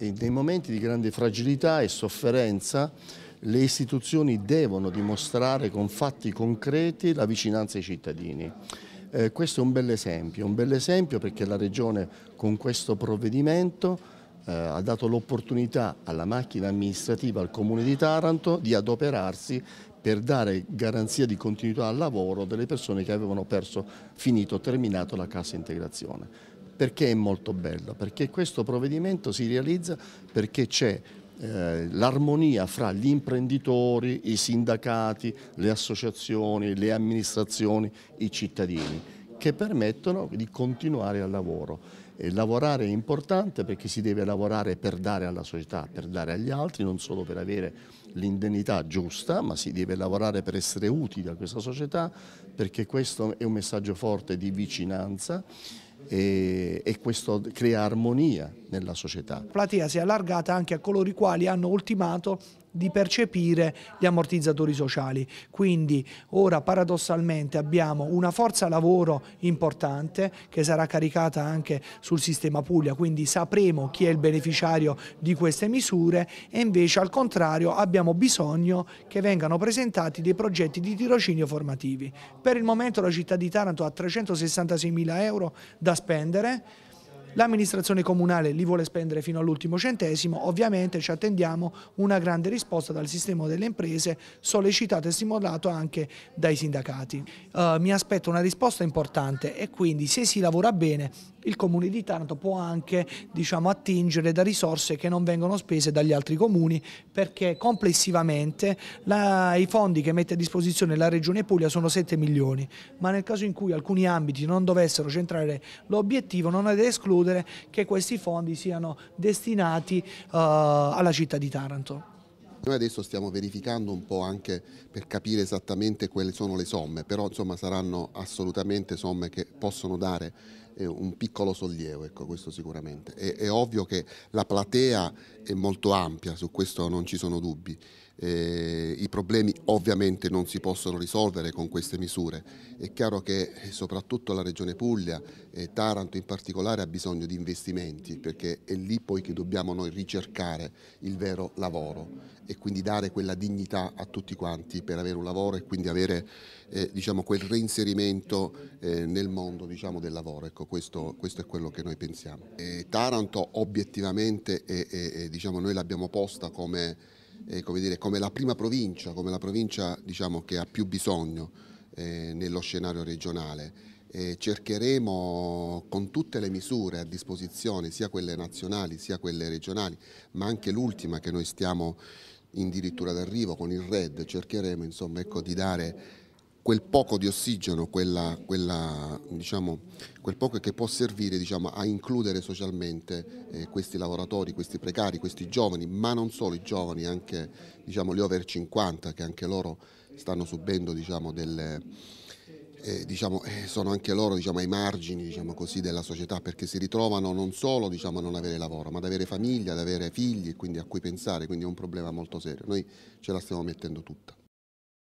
E nei momenti di grande fragilità e sofferenza le istituzioni devono dimostrare con fatti concreti la vicinanza ai cittadini. Eh, questo è un bel esempio, un bel esempio perché la Regione con questo provvedimento eh, ha dato l'opportunità alla macchina amministrativa, al Comune di Taranto, di adoperarsi per dare garanzia di continuità al lavoro delle persone che avevano perso, finito, terminato la cassa integrazione. Perché è molto bello? Perché questo provvedimento si realizza perché c'è eh, l'armonia fra gli imprenditori, i sindacati, le associazioni, le amministrazioni, i cittadini, che permettono di continuare al lavoro. E lavorare è importante perché si deve lavorare per dare alla società, per dare agli altri, non solo per avere l'indennità giusta, ma si deve lavorare per essere utili a questa società perché questo è un messaggio forte di vicinanza e, e questo crea armonia nella società. La platea si è allargata anche a coloro i quali hanno ultimato di percepire gli ammortizzatori sociali. Quindi ora paradossalmente abbiamo una forza lavoro importante che sarà caricata anche sul sistema Puglia, quindi sapremo chi è il beneficiario di queste misure e invece al contrario abbiamo bisogno che vengano presentati dei progetti di tirocinio formativi. Per il momento la città di Taranto ha 366 mila euro da spendere, L'amministrazione comunale li vuole spendere fino all'ultimo centesimo, ovviamente ci attendiamo una grande risposta dal sistema delle imprese sollecitato e stimolato anche dai sindacati. Uh, mi aspetto una risposta importante e quindi se si lavora bene il Comune di Taranto può anche diciamo, attingere da risorse che non vengono spese dagli altri comuni perché complessivamente la, i fondi che mette a disposizione la Regione Puglia sono 7 milioni, ma nel caso in cui alcuni ambiti non dovessero centrare l'obiettivo non è da escludere che questi fondi siano destinati uh, alla città di Taranto. Noi adesso stiamo verificando un po' anche per capire esattamente quali sono le somme, però insomma saranno assolutamente somme che possono dare eh, un piccolo sollievo, ecco questo sicuramente. È, è ovvio che la platea è molto ampia, su questo non ci sono dubbi. Eh, I problemi ovviamente non si possono risolvere con queste misure. È chiaro che eh, soprattutto la Regione Puglia e eh, Taranto in particolare ha bisogno di investimenti perché è lì poi che dobbiamo noi ricercare il vero lavoro e quindi dare quella dignità a tutti quanti per avere un lavoro e quindi avere eh, diciamo, quel reinserimento eh, nel mondo diciamo, del lavoro. Ecco, questo, questo, è quello che noi pensiamo. E eh, Taranto obiettivamente è, è, diciamo, noi l'abbiamo posta come eh, come, dire, come, la prima provincia, come la provincia diciamo, che ha più bisogno eh, nello scenario regionale. E cercheremo con tutte le misure a disposizione, sia quelle nazionali sia quelle regionali, ma anche l'ultima che noi stiamo in dirittura d'arrivo con il RED, cercheremo insomma, ecco, di dare quel poco di ossigeno, quella, quella, diciamo, quel poco che può servire diciamo, a includere socialmente eh, questi lavoratori, questi precari, questi giovani, ma non solo i giovani, anche diciamo, gli over 50 che anche loro stanno subendo diciamo, delle, eh, diciamo, eh, sono anche loro diciamo, ai margini diciamo così, della società perché si ritrovano non solo diciamo, a non avere lavoro ma ad avere famiglia, ad avere figli quindi a cui pensare, quindi è un problema molto serio. Noi ce la stiamo mettendo tutta.